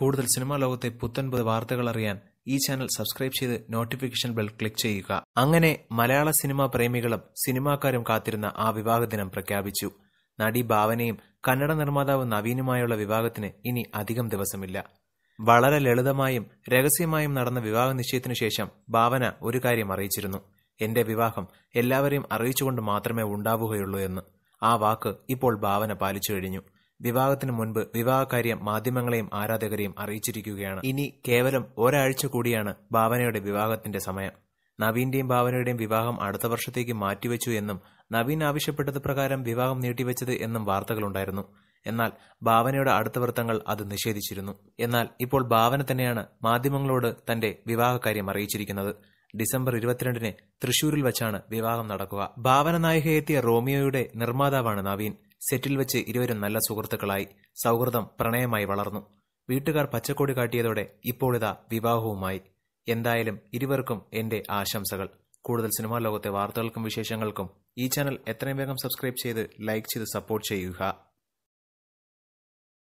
കൂടുതൽ സിനിമാ ലോകത്തെ പുത്തൻപത് വാർത്തകൾ അറിയാൻ ഈ ചാനൽ സബ്സ്ക്രൈബ് ചെയ്ത് നോട്ടിഫിക്കേഷൻ ബെൽ ക്ലിക്ക് ചെയ്യുക അങ്ങനെ മലയാള സിനിമാ പ്രേമികളും സിനിമാക്കാരും കാത്തിരുന്ന ആ വിവാഹ ദിനം പ്രഖ്യാപിച്ചു നടി ഭാവനയും കന്നഡ നിർമ്മാതാവ് നവീനുമായുള്ള വിവാഹത്തിന് ഇനി അധികം ദിവസമില്ല വളരെ ലളിതമായും രഹസ്യമായും നടന്ന വിവാഹ നിശ്ചയത്തിനു ശേഷം ഭാവന ഒരു കാര്യം അറിയിച്ചിരുന്നു എന്റെ വിവാഹം എല്ലാവരെയും അറിയിച്ചുകൊണ്ട് മാത്രമേ ഉണ്ടാവുകയുള്ളൂ എന്ന് ആ വാക്ക് ഇപ്പോൾ ഭാവന പാലിച്ചു കഴിഞ്ഞു വിവാഹത്തിന് മുൻപ് വിവാഹകാര്യം മാധ്യമങ്ങളെയും ആരാധകരെയും അറിയിച്ചിരിക്കുകയാണ് ഇനി കേവലം ഒരാഴ്ച കൂടിയാണ് ഭാവനയുടെ വിവാഹത്തിന്റെ സമയം നവീന്റെയും ഭാവനയുടെയും വിവാഹം അടുത്ത വർഷത്തേക്ക് മാറ്റിവെച്ചു എന്നും നവീൻ ആവശ്യപ്പെട്ടത് പ്രകാരം വിവാഹം നീട്ടിവെച്ചത് എന്നും വാർത്തകളുണ്ടായിരുന്നു എന്നാൽ ഭാവനയുടെ അടുത്ത വൃത്തങ്ങൾ അത് നിഷേധിച്ചിരുന്നു എന്നാൽ ഇപ്പോൾ ഭാവന തന്നെയാണ് മാധ്യമങ്ങളോട് തന്റെ വിവാഹകാര്യം അറിയിച്ചിരിക്കുന്നത് ഡിസംബർ ഇരുപത്തിരണ്ടിന് തൃശൂരിൽ വച്ചാണ് വിവാഹം നടക്കുക ഭാവന നായികയെത്തിയ റോമിയോയുടെ നിർമ്മാതാവാണ് നവീൻ സെറ്റിൽ വെച്ച് ഇരുവരും നല്ല സുഹൃത്തുക്കളായി സൗഹൃദം പ്രണയമായി വളർന്നു വീട്ടുകാർ പച്ചക്കോടി കാട്ടിയതോടെ ഇപ്പോഴിതാ വിവാഹവുമായി എന്തായാലും ഇരുവർക്കും എന്റെ ആശംസകൾ കൂടുതൽ സിനിമാ ലോകത്തെ വാർത്തകൾക്കും വിശേഷങ്ങൾക്കും ഈ ചാനൽ എത്രയും വേഗം സബ്സ്ക്രൈബ് ചെയ്ത് ലൈക്ക് ചെയ്ത് സപ്പോർട്ട് ചെയ്യുക